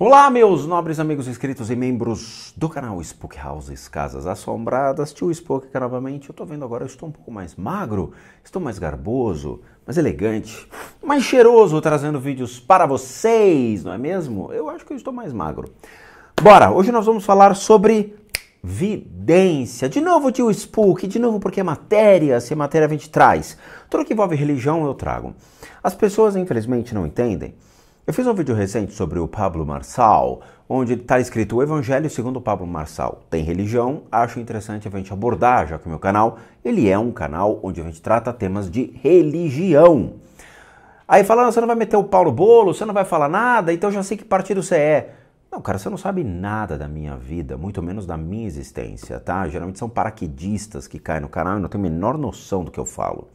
Olá, meus nobres amigos inscritos e membros do canal Spook Houses Casas Assombradas. Tio Spook aqui novamente. Eu tô vendo agora, eu estou um pouco mais magro, estou mais garboso, mais elegante, mais cheiroso, trazendo vídeos para vocês, não é mesmo? Eu acho que eu estou mais magro. Bora, hoje nós vamos falar sobre vidência. De novo, tio Spook, de novo porque é matéria, se é matéria a gente traz. Tudo que envolve religião eu trago. As pessoas, infelizmente, não entendem eu fiz um vídeo recente sobre o Pablo Marçal, onde está escrito o Evangelho segundo o Pablo Marçal. Tem religião, acho interessante a gente abordar, já que o meu canal ele é um canal onde a gente trata temas de religião. Aí falando, ah, você não vai meter o Paulo Bolo, você não vai falar nada, então já sei que partido você é. Não, cara, você não sabe nada da minha vida, muito menos da minha existência, tá? Geralmente são paraquedistas que caem no canal e não tem a menor noção do que eu falo.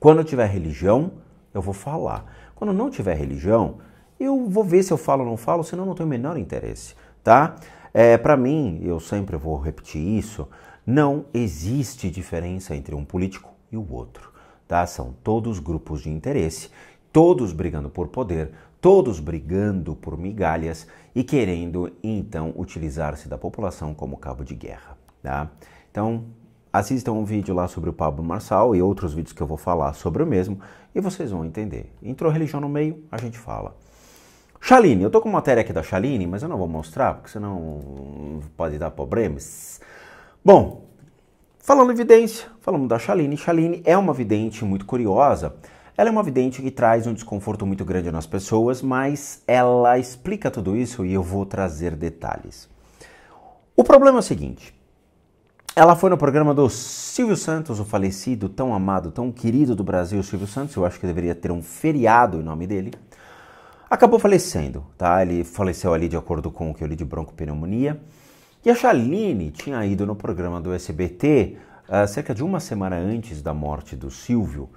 Quando eu tiver religião, eu vou falar. Quando não tiver religião, eu vou ver se eu falo ou não falo, senão não tenho o menor interesse, tá? É, Para mim, eu sempre vou repetir isso, não existe diferença entre um político e o outro, tá? São todos grupos de interesse, todos brigando por poder, todos brigando por migalhas e querendo então utilizar-se da população como cabo de guerra, tá? Então, assistam um vídeo lá sobre o Pablo Marçal e outros vídeos que eu vou falar sobre o mesmo e vocês vão entender. Entrou religião no meio, a gente fala. Chaline, eu tô com uma matéria aqui da Chaline, mas eu não vou mostrar porque senão pode dar problemas. Bom, falando em evidência, falamos da Chaline. Chaline é uma vidente muito curiosa. Ela é uma vidente que traz um desconforto muito grande nas pessoas, mas ela explica tudo isso e eu vou trazer detalhes. O problema é o seguinte: ela foi no programa do Silvio Santos, o falecido, tão amado, tão querido do Brasil, Silvio Santos. Eu acho que deveria ter um feriado em nome dele. Acabou falecendo, tá? Ele faleceu ali de acordo com o que eu li de broncopneumonia. E a Chaline tinha ido no programa do SBT uh, ah, cerca de uma semana antes da morte do Silvio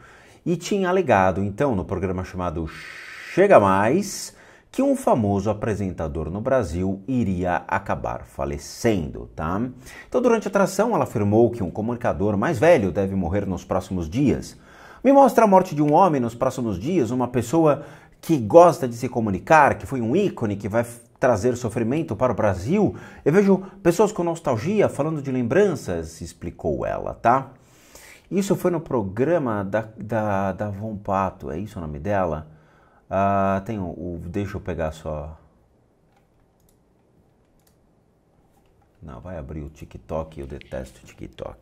e tinha alegado, então, no programa chamado Chega Mais, que um famoso apresentador no Brasil iria acabar falecendo, tá? Então, durante a atração, ela afirmou que um comunicador mais velho deve morrer nos próximos dias. Me mostra a morte de um homem nos próximos dias, uma pessoa que gosta de se comunicar, que foi um ícone, que vai trazer sofrimento para o Brasil. Eu vejo pessoas com nostalgia falando de lembranças, explicou ela, tá? Isso foi no programa da, da, da Von Pato, é isso o nome dela? Ah, tem o, o, Deixa eu pegar só. Não, vai abrir o TikTok, eu detesto o TikTok.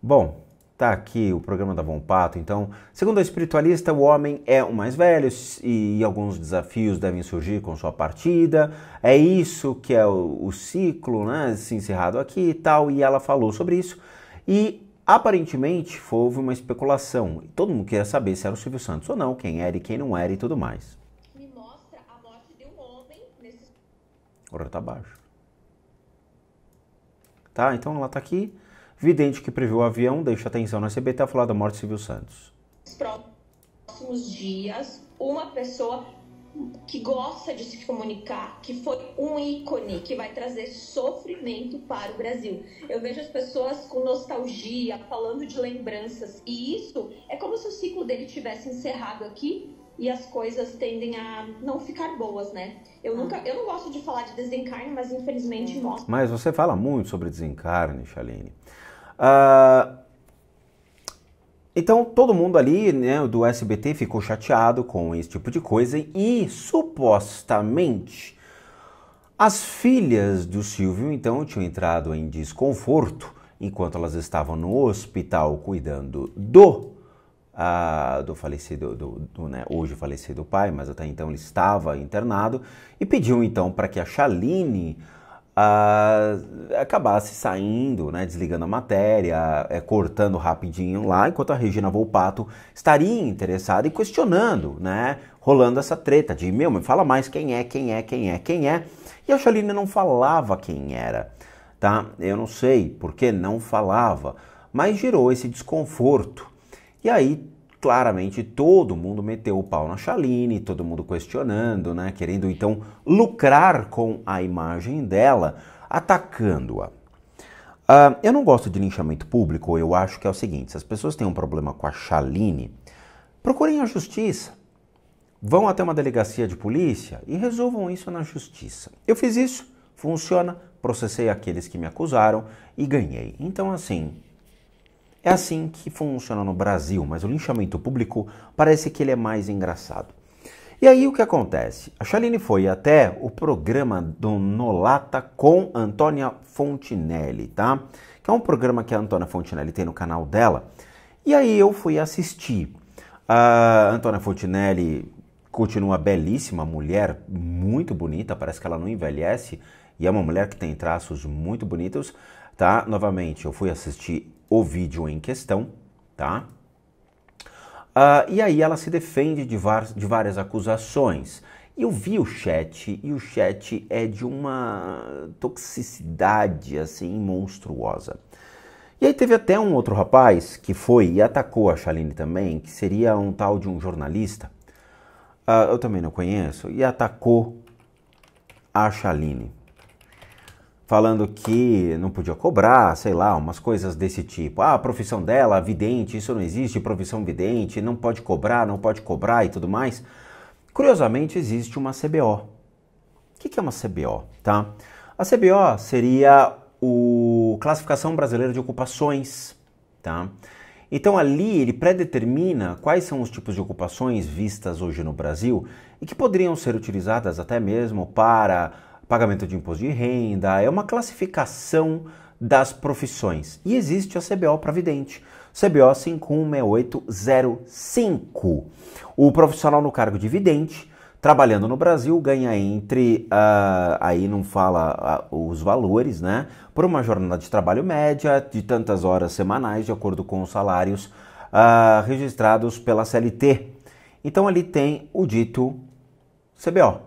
Bom, tá aqui o programa da Von Pato. Então, segundo a espiritualista, o homem é o mais velho e, e alguns desafios devem surgir com sua partida. É isso que é o, o ciclo, né? Se encerrado aqui e tal. E ela falou sobre isso. E Aparentemente, houve uma especulação. Todo mundo queria saber se era o Silvio Santos ou não, quem era e quem não era e tudo mais. Me mostra a morte de um homem nesse... tá baixo. Tá, então ela tá aqui. Vidente que previu o avião, deixa atenção na CBT a falar da morte de Silvio Santos. Nos próximos dias, uma pessoa que gosta de se comunicar, que foi um ícone que vai trazer sofrimento para o Brasil. Eu vejo as pessoas com nostalgia, falando de lembranças, e isso é como se o ciclo dele tivesse encerrado aqui e as coisas tendem a não ficar boas, né? Eu ah. nunca, eu não gosto de falar de desencarne, mas infelizmente é. mostra. Mas você fala muito sobre desencarne, Chaline. Uh, ah, então todo mundo ali né, do SBT ficou chateado com esse tipo de coisa e supostamente as filhas do Silvio então tinham entrado em desconforto enquanto elas estavam no hospital cuidando do ah, do falecido, do, do né, hoje falecido pai, mas até então ele estava internado, e pediu então para que a Chaline acabasse saindo, né, desligando a matéria, é, cortando rapidinho lá, enquanto a Regina Volpato estaria interessada e questionando, né, rolando essa treta de, meu, me fala mais quem é, quem é, quem é, quem é. E a Chaline não falava quem era, tá? Eu não sei por que não falava, mas gerou esse desconforto. E aí claramente todo mundo meteu o pau na Chaline, todo mundo questionando, né, querendo então lucrar com a imagem dela, atacando-a. Uh, eu não gosto de linchamento público, eu acho que é o seguinte: se as pessoas têm um problema com a Chaline, procurem a justiça. Vão até uma delegacia de polícia e resolvam isso na justiça. Eu fiz isso, funciona, processei aqueles que me acusaram e ganhei. Então, assim, é assim que funciona no Brasil, mas o linchamento público parece que ele é mais engraçado. E aí o que acontece? A Chaline foi até o programa do Nolata com Antônia Fontinelli, tá? Que é um programa que a Antônia Fontinelli tem no canal dela. E aí eu fui assistir. A Antônia Fontinelli continua belíssima, mulher muito bonita, parece que ela não envelhece e é uma mulher que tem traços muito bonitos, tá? Novamente, eu fui assistir o vídeo em questão, tá? Uh, e aí ela se defende de, de, várias acusações. Eu vi o chat e o chat é de uma toxicidade assim monstruosa. E aí teve até um outro rapaz que foi e atacou a Shaline também, que seria um tal de um jornalista. Uh, eu também não conheço e atacou a Shaline falando que não podia cobrar, sei lá, umas coisas desse tipo. Ah, a profissão dela, vidente, isso não existe, profissão vidente, não pode cobrar, não pode cobrar e tudo mais. Curiosamente, existe uma CBO. O que é uma CBO, tá? A CBO seria o Classificação Brasileira de Ocupações, tá? Então ali ele predetermina quais são os tipos de ocupações vistas hoje no Brasil e que poderiam ser utilizadas até mesmo para pagamento de imposto de renda, é uma classificação das profissões. E existe a CBO Providente, CBO 516805. O profissional no cargo de vidente, trabalhando no Brasil, ganha entre, uh, aí não fala uh, os valores, né? Por uma jornada de trabalho média de tantas horas semanais, de acordo com os salários uh, registrados pela CLT. Então ali tem o dito CBO,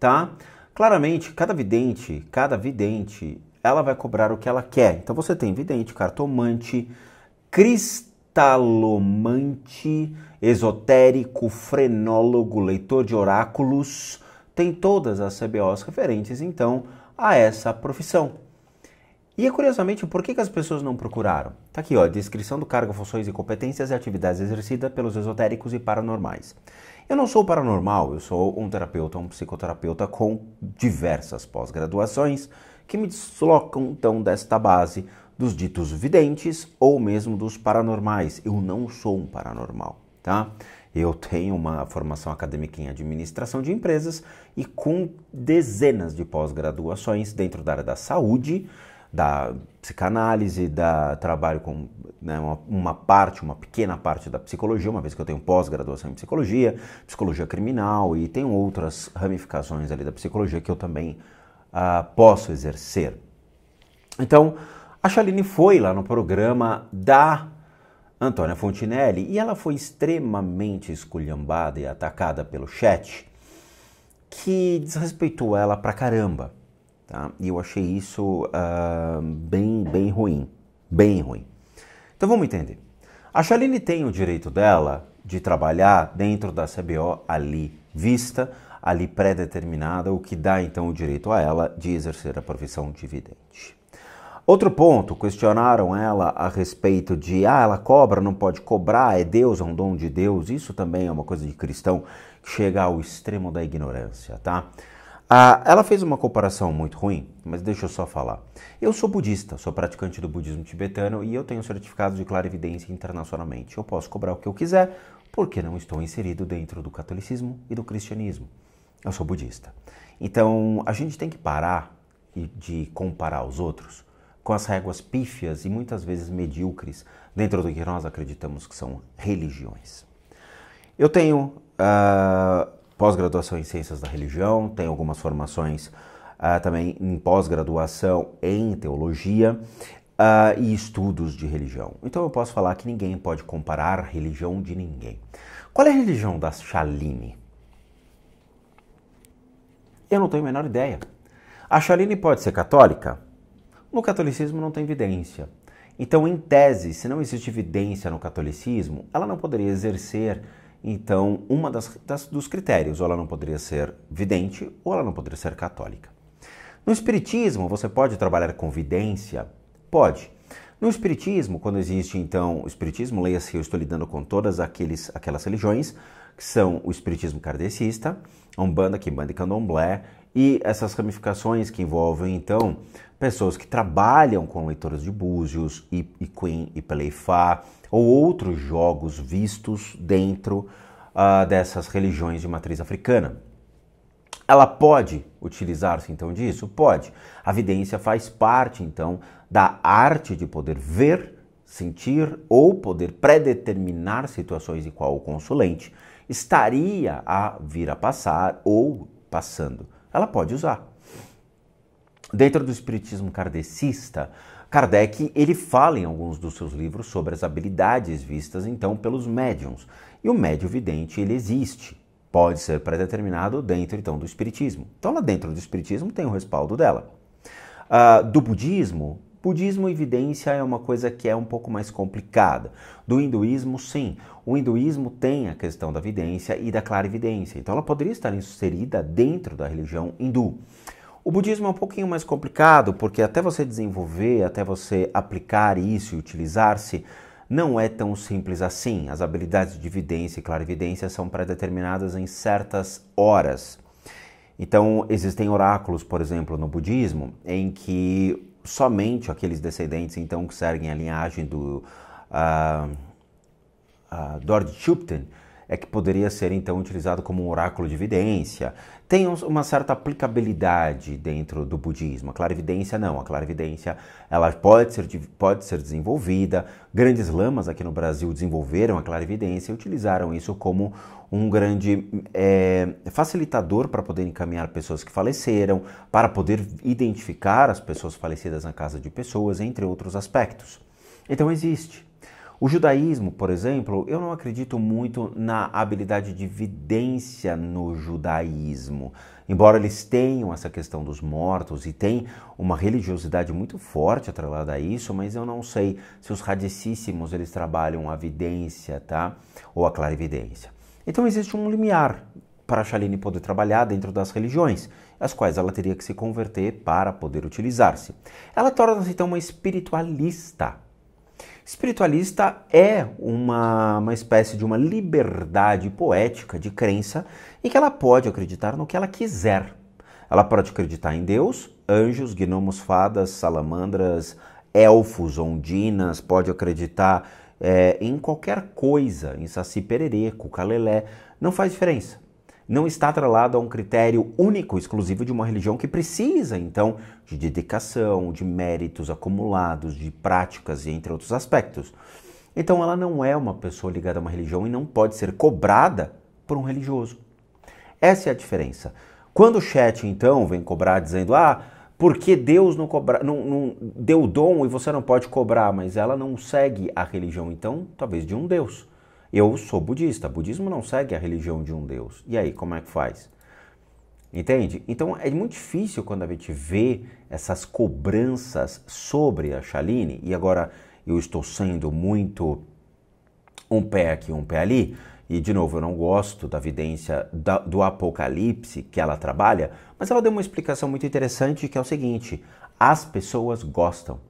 tá? Claramente, cada vidente, cada vidente, ela vai cobrar o que ela quer. Então você tem vidente, cartomante, cristalomante, esotérico, frenólogo, leitor de oráculos, tem todas as CBOs referentes então a essa profissão. E é curiosamente, por que, que as pessoas não procuraram? Tá aqui, ó, descrição do cargo, funções e competências e atividades exercidas pelos esotéricos e paranormais. Eu não sou paranormal, eu sou um terapeuta, um psicoterapeuta com diversas pós-graduações que me deslocam então desta base dos ditos videntes ou mesmo dos paranormais. Eu não sou um paranormal, tá? Eu tenho uma formação acadêmica em administração de empresas e com dezenas de pós-graduações dentro da área da saúde da psicanálise, da trabalho com né, uma, uma, parte, uma pequena parte da psicologia, uma vez que eu tenho pós-graduação em psicologia, psicologia criminal e tem outras ramificações ali da psicologia que eu também uh, posso exercer. Então, a Chaline foi lá no programa da Antônia Fontinelli e ela foi extremamente esculhambada e atacada pelo chat que desrespeitou ela pra caramba. Tá? E eu achei isso uh, bem, bem ruim. Bem ruim. Então vamos entender. A Shaline tem o direito dela de trabalhar dentro da CBO ali vista, ali pré-determinada, o que dá então o direito a ela de exercer a profissão de vidente. Outro ponto, questionaram ela a respeito de ah, ela cobra, não pode cobrar, é Deus, é um dom de Deus. Isso também é uma coisa de cristão que chega ao extremo da ignorância, tá? Ah, ela fez uma comparação muito ruim, mas deixa eu só falar. Eu sou budista, sou praticante do budismo tibetano e eu tenho certificado de clarividência internacionalmente. Eu posso cobrar o que eu quiser, porque não estou inserido dentro do catolicismo e do cristianismo. Eu sou budista. Então, a gente tem que parar de comparar os outros com as réguas pífias e muitas vezes medíocres dentro do que nós acreditamos que são religiões. Eu tenho uh, pós-graduação em Ciências da Religião, tem algumas formações uh, também em pós-graduação em Teologia uh, e estudos de religião. Então eu posso falar que ninguém pode comparar a religião de ninguém. Qual é a religião da Shaline? Eu não tenho a menor ideia. A Shaline pode ser católica? No catolicismo não tem evidência. Então, em tese, se não existe evidência no catolicismo, ela não poderia exercer então, uma das, das, dos critérios, ou ela não poderia ser vidente, ou ela não poderia ser católica. No espiritismo, você pode trabalhar com vidência? Pode. No espiritismo, quando existe então o espiritismo, leia-se, eu estou lidando com todas aqueles, aquelas religiões, que são o espiritismo kardecista, Umbanda, Quimbanda e Candomblé, e essas ramificações que envolvem, então, pessoas que trabalham com leitores de búzios e, e Queen e Peleifá, ou outros jogos vistos dentro uh, dessas religiões de matriz africana. Ela pode utilizar-se então disso? Pode. A vidência faz parte então da arte de poder ver, sentir ou poder predeterminar situações em qual o consulente estaria a vir a passar ou passando ela pode usar. Dentro do espiritismo kardecista, Kardec ele fala em alguns dos seus livros sobre as habilidades vistas então pelos médiums. E o médio vidente ele existe, pode ser predeterminado dentro então do espiritismo. Então lá dentro do espiritismo tem o respaldo dela. Uh, do budismo, Budismo evidência é uma coisa que é um pouco mais complicada. Do hinduísmo, sim. O hinduísmo tem a questão da evidência e da clarividência, então ela poderia estar inserida dentro da religião hindu. O budismo é um pouquinho mais complicado, porque até você desenvolver, até você aplicar isso e utilizar-se, não é tão simples assim. As habilidades de evidência e clarividência são predeterminadas em certas horas. Então, existem oráculos, por exemplo, no budismo, em que somente aqueles descendentes então que seguem a linhagem do uh, ah, uh, ah, Dord Chupten, é que poderia ser então utilizado como um oráculo de evidência. Tem uma certa aplicabilidade dentro do budismo. A clarividência não, a clarividência ela pode ser, pode ser desenvolvida. Grandes lamas aqui no Brasil desenvolveram a clarividência e utilizaram isso como um grande é, facilitador para poder encaminhar pessoas que faleceram, para poder identificar as pessoas falecidas na casa de pessoas, entre outros aspectos. Então existe. O judaísmo, por exemplo, eu não acredito muito na habilidade de vidência no judaísmo. Embora eles tenham essa questão dos mortos e tem uma religiosidade muito forte atrelada a isso, mas eu não sei se os radicíssimos eles trabalham a vidência, tá? Ou a clarividência. Então existe um limiar para a Shalini poder trabalhar dentro das religiões, as quais ela teria que se converter para poder utilizar-se. Ela torna-se então uma espiritualista Espiritualista é uma, uma espécie de uma liberdade poética de crença em que ela pode acreditar no que ela quiser. Ela pode acreditar em Deus, anjos, gnomos, fadas, salamandras, elfos, ondinas, pode acreditar é, em qualquer coisa, em Saci Pererê, Cucalelé, não faz diferença não está atrelado a um critério único, exclusivo de uma religião que precisa, então, de dedicação, de méritos acumulados, de práticas e entre outros aspectos. Então ela não é uma pessoa ligada a uma religião e não pode ser cobrada por um religioso. Essa é a diferença. Quando o chat, então, vem cobrar dizendo, ah, porque Deus não, cobra, não, não deu dom e você não pode cobrar, mas ela não segue a religião, então, talvez de um Deus. Eu sou budista. Budismo não segue a religião de um Deus. E aí, como é que faz? Entende? Então é muito difícil quando a gente vê essas cobranças sobre a Shalini. e agora eu estou sendo muito um pé aqui, um pé ali. E de novo, eu não gosto da evidência da, do apocalipse que ela trabalha, mas ela deu uma explicação muito interessante que é o seguinte: as pessoas gostam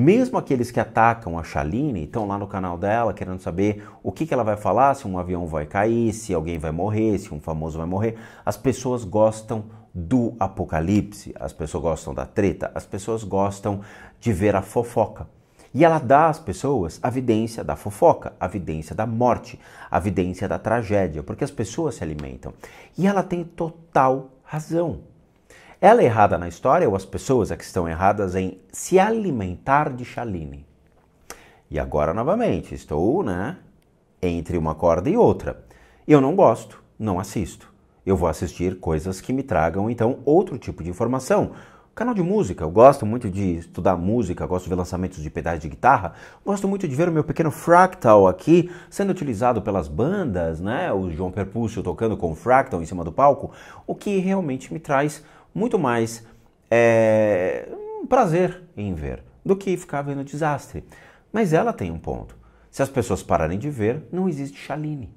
mesmo aqueles que atacam a Chaline estão lá no canal dela querendo saber o que, que ela vai falar, se um avião vai cair, se alguém vai morrer, se um famoso vai morrer. As pessoas gostam do apocalipse, as pessoas gostam da treta, as pessoas gostam de ver a fofoca. E ela dá às pessoas a evidência da fofoca, a evidência da morte, a evidência da tragédia, porque as pessoas se alimentam. E ela tem total razão. Ela é errada na história ou as pessoas é que estão erradas em se alimentar de Shaline? E agora, novamente, estou né, entre uma corda e outra. Eu não gosto, não assisto. Eu vou assistir coisas que me tragam, então, outro tipo de informação. Canal de música, eu gosto muito de estudar música, gosto de ver lançamentos de pedais de guitarra, gosto muito de ver o meu pequeno fractal aqui sendo utilizado pelas bandas, né? O João Perpúcio tocando com o fractal em cima do palco, o que realmente me traz muito mais é, prazer em ver do que ficar vendo desastre. Mas ela tem um ponto. Se as pessoas pararem de ver, não existe Shaline.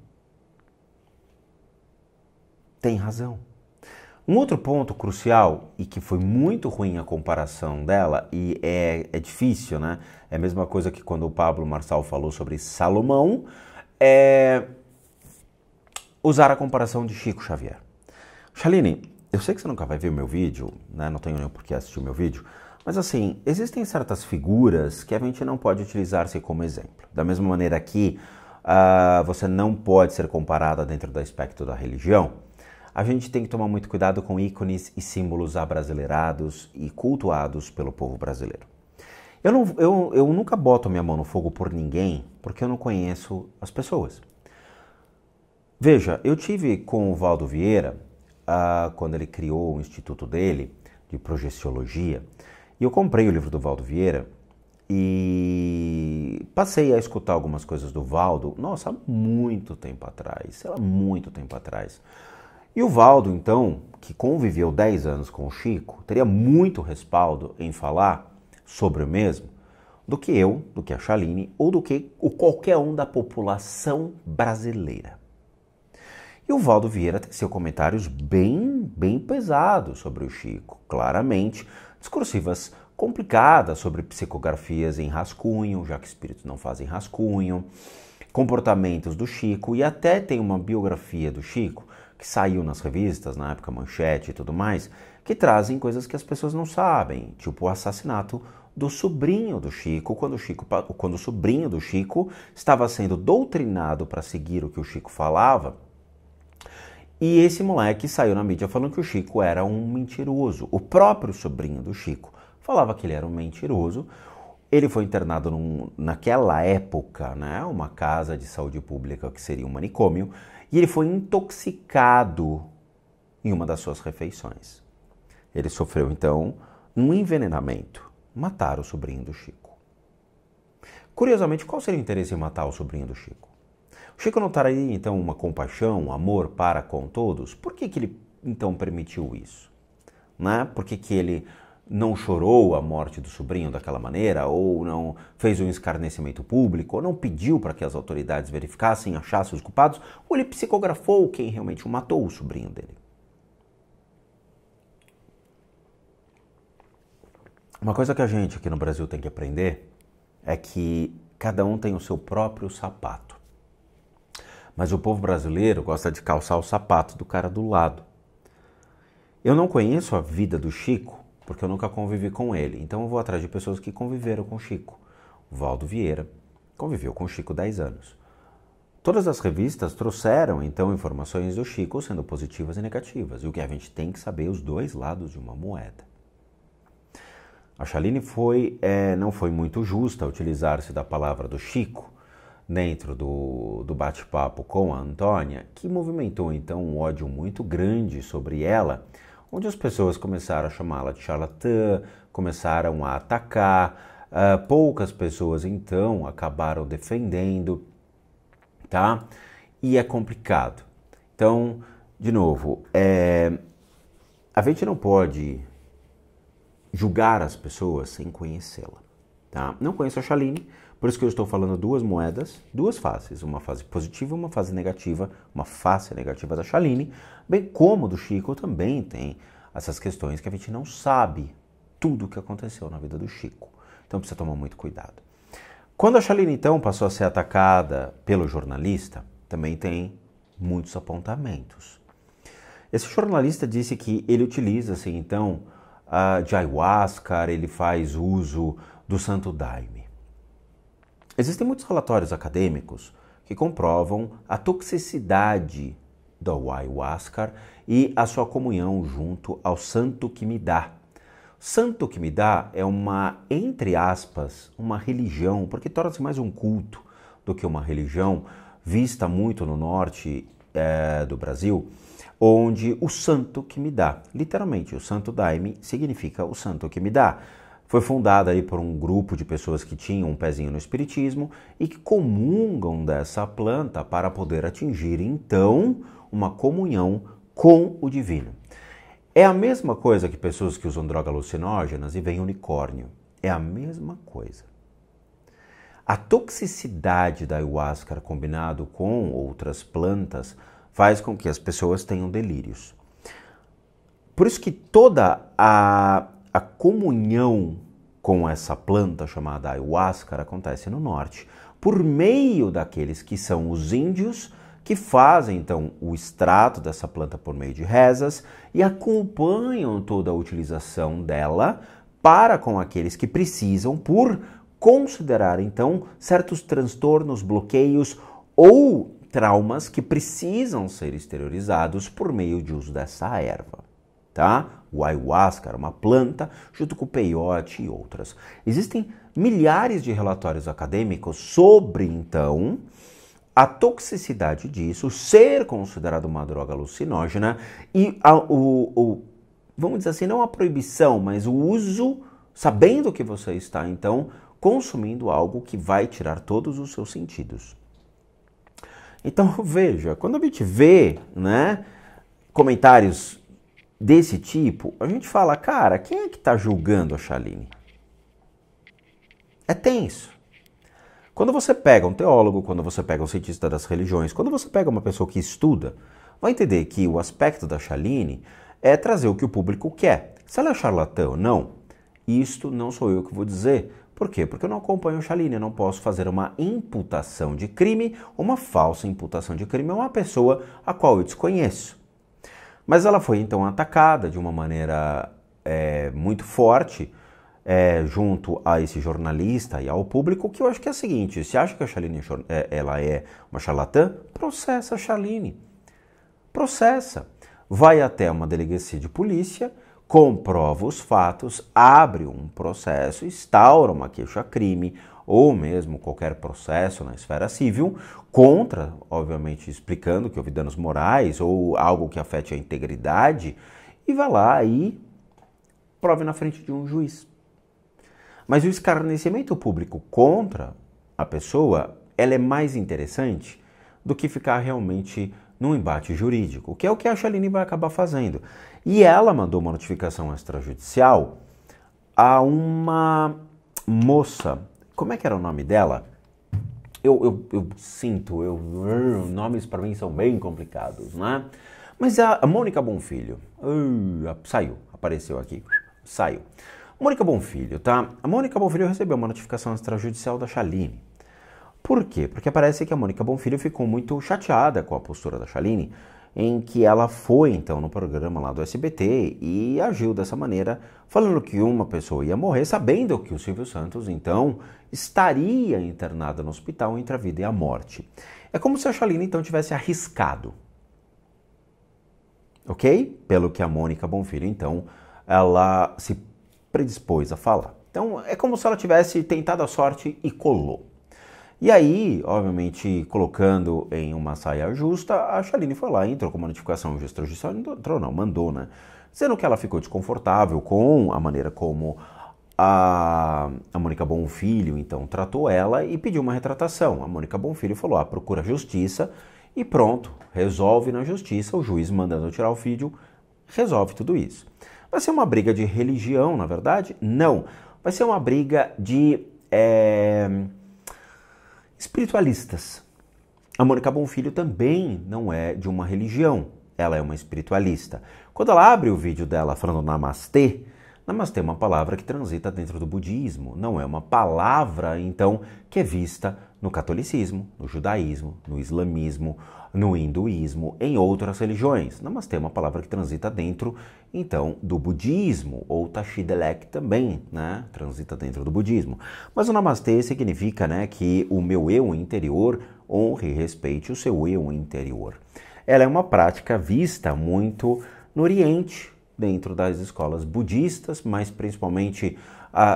Tem razão. Um outro ponto crucial, e que foi muito ruim a comparação dela, e é, é difícil, né? É a mesma coisa que quando o Pablo Marçal falou sobre Salomão, é usar a comparação de Chico Xavier. Chaline, eu sei que você nunca vai ver o meu vídeo, né? não tenho nenhum por que assistir o meu vídeo, mas assim, existem certas figuras que a gente não pode utilizar-se como exemplo. Da mesma maneira que uh, você não pode ser comparada dentro do aspecto da religião, a gente tem que tomar muito cuidado com ícones e símbolos abrasileirados e cultuados pelo povo brasileiro. Eu, não, eu, eu nunca boto minha mão no fogo por ninguém porque eu não conheço as pessoas. Veja, eu tive com o Valdo Vieira ah, quando ele criou o instituto dele de projeciologia. E eu comprei o livro do Valdo Vieira e passei a escutar algumas coisas do Valdo, nossa, há muito tempo atrás, sei lá, muito tempo atrás. E o Valdo, então, que conviveu 10 anos com o Chico, teria muito respaldo em falar sobre o mesmo do que eu, do que a Chaline ou do que o qualquer um da população brasileira. E o Valdo Vieira teceu comentários bem, bem pesados sobre o Chico, claramente discursivas complicadas sobre psicografias em rascunho, já que espíritos não fazem rascunho, comportamentos do Chico e até tem uma biografia do Chico que saiu nas revistas, na época Manchete e tudo mais, que trazem coisas que as pessoas não sabem, tipo o assassinato do sobrinho do Chico, quando o, Chico, quando o sobrinho do Chico estava sendo doutrinado para seguir o que o Chico falava e esse moleque saiu na mídia falando que o Chico era um mentiroso. O próprio sobrinho do Chico falava que ele era um mentiroso. Ele foi internado num, naquela época, né, uma casa de saúde pública que seria um manicômio, e ele foi intoxicado em uma das suas refeições. Ele sofreu então um envenenamento. Mataram o sobrinho do Chico. Curiosamente, qual seria o interesse em matar o sobrinho do Chico? Chico não aí então uma compaixão, um amor para com todos? Por que, que ele então permitiu isso? Né? Por que, que ele não chorou a morte do sobrinho daquela maneira, ou não fez um escarnecimento público, ou não pediu para que as autoridades verificassem, achassem os culpados, ou ele psicografou quem realmente matou o sobrinho dele? Uma coisa que a gente aqui no Brasil tem que aprender é que cada um tem o seu próprio sapato. Mas o povo brasileiro gosta de calçar o sapato do cara do lado. Eu não conheço a vida do Chico, porque eu nunca convivi com ele. Então eu vou atrás de pessoas que conviveram com Chico. O Valdo Vieira conviveu com Chico 10 anos. Todas as revistas trouxeram então informações do Chico sendo positivas e negativas, e o que a gente tem que saber é os dois lados de uma moeda. A Chaline foi, é, não foi muito justa utilizar-se da palavra do Chico, dentro do, do bate-papo com a Antônia, que movimentou então um ódio muito grande sobre ela, onde as pessoas começaram a chamá-la de charlatã, começaram a atacar, uh, poucas pessoas então acabaram defendendo, tá? E é complicado. Então, de novo, é, a gente não pode julgar as pessoas sem conhecê-la, tá? Não conheço a Chaline, por isso que eu estou falando duas moedas, duas faces, uma fase positiva e uma fase negativa, uma face negativa da Shaline, bem como do Chico também tem essas questões que a gente não sabe tudo o que aconteceu na vida do Chico. Então precisa tomar muito cuidado. Quando a Shaline então passou a ser atacada pelo jornalista, também tem muitos apontamentos. Esse jornalista disse que ele utiliza assim então de ayahuasca, ele faz uso do santo daime. Existem muitos relatórios acadêmicos que comprovam a toxicidade do ayahuasca e a sua comunhão junto ao santo que me dá. Santo que me dá é uma, entre aspas, uma religião, porque torna-se mais um culto do que uma religião, vista muito no norte é, do Brasil, onde o santo que me dá, literalmente, o santo daime significa o santo que me dá. Foi fundada aí por um grupo de pessoas que tinham um pezinho no espiritismo e que comungam dessa planta para poder atingir então uma comunhão com o divino. É a mesma coisa que pessoas que usam drogas alucinógenas e veem unicórnio. É a mesma coisa. A toxicidade da ayahuasca combinado com outras plantas faz com que as pessoas tenham delírios. Por isso que toda a a comunhão com essa planta chamada ayahuasca acontece no norte, por meio daqueles que são os índios que fazem então o extrato dessa planta por meio de rezas e acompanham toda a utilização dela para com aqueles que precisam por considerar então certos transtornos, bloqueios ou traumas que precisam ser exteriorizados por meio de uso dessa erva, tá? o ayahuasca era uma planta, junto com o peyote e outras. Existem milhares de relatórios acadêmicos sobre, então, a toxicidade disso, ser considerado uma droga alucinógena e a, o, o, vamos dizer assim, não a proibição, mas o uso, sabendo que você está, então, consumindo algo que vai tirar todos os seus sentidos. Então veja, quando a gente vê né, comentários desse tipo, a gente fala, cara, quem é que está julgando a Shaline? É tenso. Quando você pega um teólogo, quando você pega um cientista das religiões, quando você pega uma pessoa que estuda, vai entender que o aspecto da Shaline é trazer o que o público quer. Se ela é charlatã ou não, isto não sou eu que vou dizer. Por quê? Porque eu não acompanho o Shaline, eu não posso fazer uma imputação de crime, uma falsa imputação de crime a uma pessoa a qual eu desconheço. Mas ela foi então atacada de uma maneira é, muito forte é, junto a esse jornalista e ao público, que eu acho que é o seguinte: se acha que a Shaline é é, ela é uma charlatã, processa a Shaline. Processa. Vai até uma delegacia de polícia, comprova os fatos, abre um processo, instaura uma queixa-crime, ou mesmo qualquer processo na esfera civil contra, obviamente explicando que houve danos morais ou algo que afete a integridade, e vai lá e prove na frente de um juiz. Mas o escarnecimento público contra a pessoa, ela é mais interessante do que ficar realmente num embate jurídico, que é o que a Chalini vai acabar fazendo. E ela mandou uma notificação extrajudicial a uma moça como é que era o nome dela? Eu, eu, eu sinto, eu, uh, nomes para mim são bem complicados, né? Mas a, a Mônica Bonfilho, uh, saiu, apareceu aqui, saiu. Mônica Bonfilho, tá? A Mônica Bonfilho recebeu uma notificação extrajudicial da Chaline. Por quê? Porque parece que a Mônica Bonfilho ficou muito chateada com a postura da Chaline em que ela foi então no programa lá do SBT e agiu dessa maneira, falando que uma pessoa ia morrer, sabendo que o Silvio Santos então estaria internado no hospital entre a vida e a morte. É como se a Chalina então tivesse arriscado. OK? Pelo que a Mônica Bonfilho então ela se predispôs a falar. Então é como se ela tivesse tentado a sorte e colou. E aí, obviamente, colocando em uma saia justa, a Chaline foi lá e entrou com uma notificação extrajudicial, entrou não, mandou, né? Sendo que ela ficou desconfortável com a maneira como a, a Mônica Bonfilho, então, tratou ela e pediu uma retratação. A Mônica Bonfilho falou, ah, procura justiça e pronto, resolve na justiça, o juiz mandando tirar o vídeo, resolve tudo isso. Vai ser uma briga de religião, na verdade? Não. Vai ser uma briga de... É espiritualistas. A Mônica Bonfilho também não é de uma religião, ela é uma espiritualista. Quando ela abre o vídeo dela falando namastê, Namastê é uma palavra que transita dentro do budismo, não é uma palavra, então, que é vista no catolicismo, no judaísmo, no islamismo, no hinduísmo, em outras religiões. Namastê é uma palavra que transita dentro, então, do budismo, ou Tashidelek também, né? Transita dentro do budismo. Mas o Namastê significa, né, que o meu eu interior honre e respeite o seu eu interior. Ela é uma prática vista muito no Oriente, dentro das escolas budistas, mas principalmente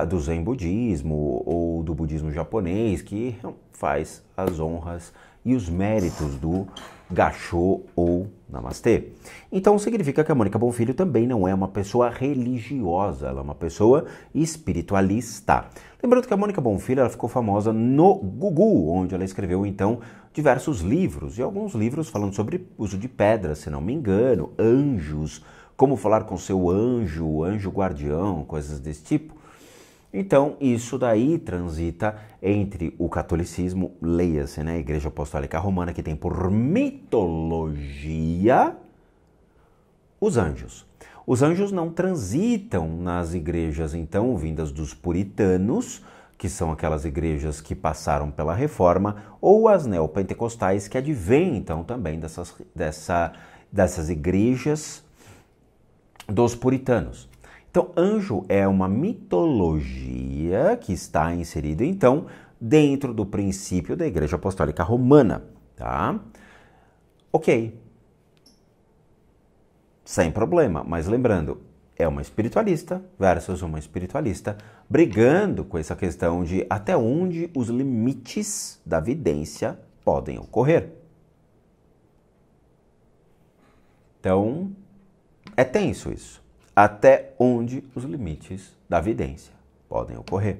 do Zen budismo ou do budismo japonês, que faz as honras e os méritos do Gachô ou Namastê. Então significa que a Mônica Bonfilho também não é uma pessoa religiosa, ela é uma pessoa espiritualista. Lembrando que a Mônica Bonfilho ela ficou famosa no Gugu, onde ela escreveu então diversos livros, e alguns livros falando sobre uso de pedras, se não me engano, anjos, como falar com seu anjo, anjo guardião, coisas desse tipo. Então, isso daí transita entre o catolicismo, leia-se, né, Igreja Apostólica Romana, que tem por mitologia os anjos. Os anjos não transitam nas igrejas, então, vindas dos puritanos, que são aquelas igrejas que passaram pela reforma, ou as neopentecostais, que advêm, então, também dessas, dessa, dessas igrejas dos puritanos. Então, anjo é uma mitologia que está inserida, então, dentro do princípio da Igreja Apostólica Romana, tá? Ok. Sem problema, mas lembrando, é uma espiritualista versus uma espiritualista, brigando com essa questão de até onde os limites da vidência podem ocorrer. Então, é tenso isso. Até onde os limites da vidência podem ocorrer.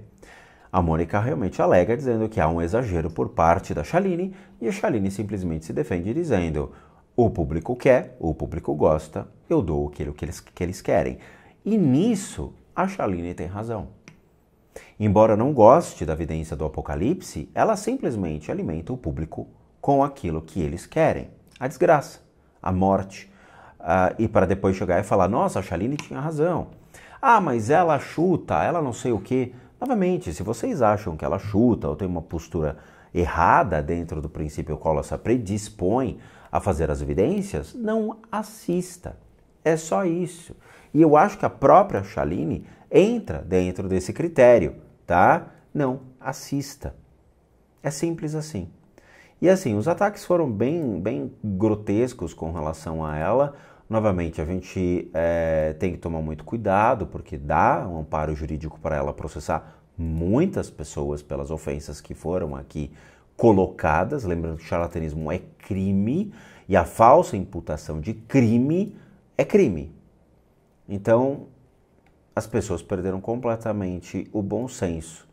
A Mônica realmente alega dizendo que há um exagero por parte da Shaline e a Shaline simplesmente se defende dizendo: o público quer, o público gosta, eu dou aquilo que eles, que eles querem. E nisso a Shaline tem razão. Embora não goste da evidência do Apocalipse, ela simplesmente alimenta o público com aquilo que eles querem: a desgraça, a morte, uh, e para depois chegar e falar: nossa, a Shaline tinha razão. Ah, mas ela chuta, ela não sei o quê. Novamente, se vocês acham que ela chuta ou tem uma postura errada dentro do princípio Colossa predispõe a fazer as evidências, não assista. É só isso. E eu acho que a própria Shaline entra dentro desse critério, tá? Não assista. É simples assim. E assim, os ataques foram bem, bem grotescos com relação a ela, Novamente, a gente é, tem que tomar muito cuidado, porque dá um amparo jurídico para ela processar muitas pessoas pelas ofensas que foram aqui colocadas. Lembrando que charlatanismo é crime e a falsa imputação de crime é crime. Então, as pessoas perderam completamente o bom senso.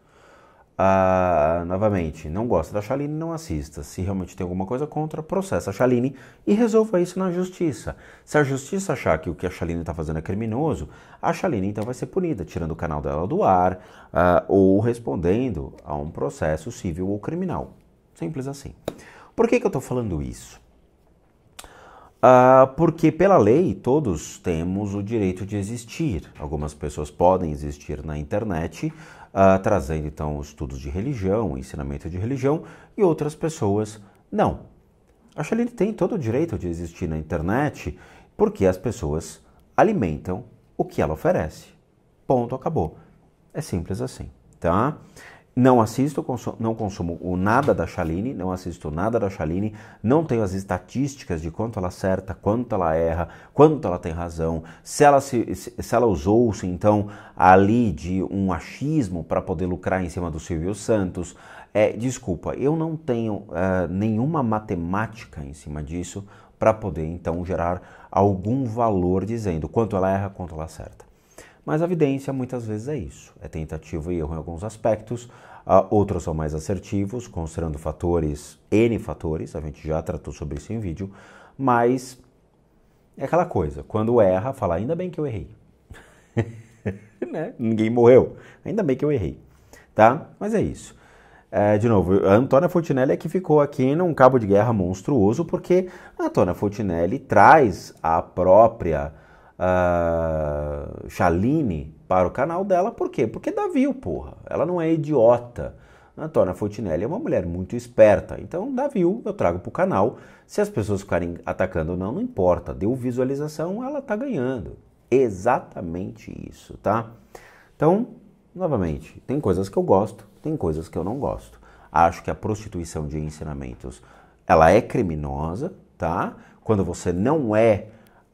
Ah, novamente, não gosta da Chaline, não assista. Se realmente tem alguma coisa contra, processa a Chaline e resolva isso na justiça. Se a justiça achar que o que a Chaline está fazendo é criminoso, a Chaline então vai ser punida, tirando o canal dela do ar ah, ou respondendo a um processo civil ou criminal. Simples assim. Por que, que eu estou falando isso? Ah, porque, pela lei, todos temos o direito de existir. Algumas pessoas podem existir na internet, uh, trazendo então estudos de religião, ensinamento de religião, e outras pessoas não. A ele tem todo o direito de existir na internet porque as pessoas alimentam o que ela oferece. Ponto, acabou. É simples assim, tá? Não assisto, não consumo o nada da Shaline, não assisto nada da Shaline, não tenho as estatísticas de quanto ela acerta, quanto ela erra, quanto ela tem razão, se ela, se, se ela usou-se então ali de um achismo para poder lucrar em cima do Silvio Santos. É, desculpa, eu não tenho uh, nenhuma matemática em cima disso para poder então gerar algum valor dizendo quanto ela erra, quanto ela acerta. Mas a evidência muitas vezes é isso: é tentativa e erro em alguns aspectos, ah, outros são mais assertivos, considerando fatores, N fatores, a gente já tratou sobre isso em vídeo, mas é aquela coisa: quando erra, fala, ainda bem que eu errei. né? Ninguém morreu, ainda bem que eu errei. Tá? Mas é isso. É, de novo, a Antônia Fortinelli é que ficou aqui num cabo de guerra monstruoso, porque a Antônia Fortinelli traz a própria Chaline para o canal dela, por quê? Porque é Davi, porra, ela não é idiota. Antônia Fontinelli é uma mulher muito esperta, então Davi eu trago para o canal. Se as pessoas ficarem atacando ou não, não importa. Deu visualização, ela tá ganhando. Exatamente isso, tá? Então, novamente, tem coisas que eu gosto, tem coisas que eu não gosto. Acho que a prostituição de ensinamentos, ela é criminosa, tá? Quando você não é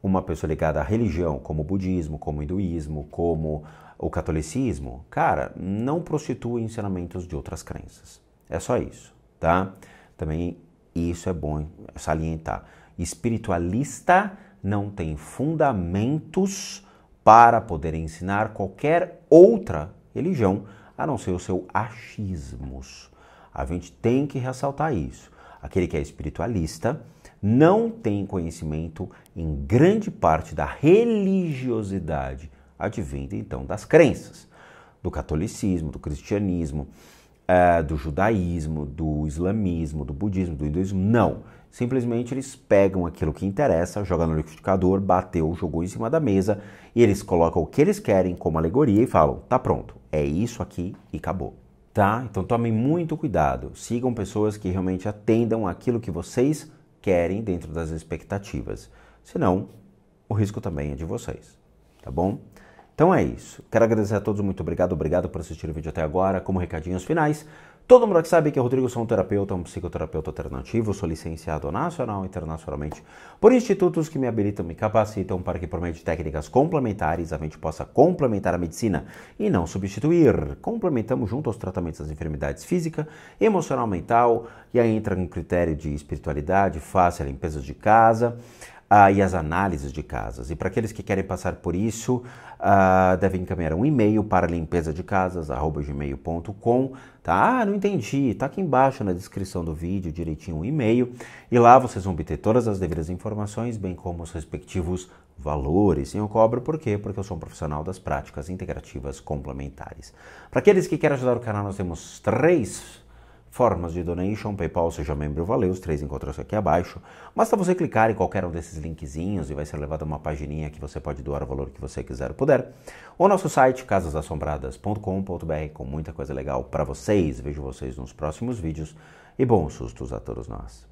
uma pessoa ligada à religião, como o budismo, como o hinduísmo, como o catolicismo, cara, não prostitui ensinamentos de outras crenças. É só isso, tá? Também isso é bom salientar. Espiritualista não tem fundamentos para poder ensinar qualquer outra religião, a não ser o seu achismos. A gente tem que ressaltar isso. Aquele que é espiritualista, não tem conhecimento em grande parte da religiosidade advinda então das crenças, do catolicismo, do cristianismo, eh, do judaísmo, do islamismo, do budismo, do hinduísmo. Não. Simplesmente eles pegam aquilo que interessa, jogam no liquidificador, bateu, jogou em cima da mesa, e eles colocam o que eles querem como alegoria e falam: tá pronto, é isso aqui e acabou. Tá? Então tomem muito cuidado. Sigam pessoas que realmente atendam aquilo que vocês querem dentro das expectativas. Senão, o risco também é de vocês, tá bom? Então é isso. Quero agradecer a todos, muito obrigado, obrigado por assistir o vídeo até agora. Como recadinhos finais, Todo mundo que sabe que é Rodrigo sou um terapeuta, um psicoterapeuta alternativo, sou licenciado nacional e internacionalmente por institutos que me habilitam, me capacitam para que por meio de técnicas complementares a gente possa complementar a medicina e não substituir. Complementamos junto aos tratamentos das enfermidades física, emocional, mental e aí entra no critério de espiritualidade, faça limpeza de casa, uh, e as análises de casas. E para aqueles que querem passar por isso, uh, devem encaminhar um e-mail para limpeza de casas, arroba gmail.com. Tá? Ah, não entendi. Tá aqui embaixo na descrição do vídeo, direitinho o um e-mail. E lá vocês vão obter todas as devidas informações, bem como os respectivos valores. E eu cobro por quê? Porque eu sou um profissional das práticas integrativas complementares. Para aqueles que querem ajudar o canal, nós temos três formas de donation, PayPal, seja membro, valeu, os três encontram-se aqui abaixo. Basta você clicar em qualquer um desses linkzinhos e vai ser levado a uma pagininha que você pode doar o valor que você quiser ou puder. O nosso site, casasassombradas.com.br, com muita coisa legal para vocês. Vejo vocês nos próximos vídeos e bons sustos a todos nós.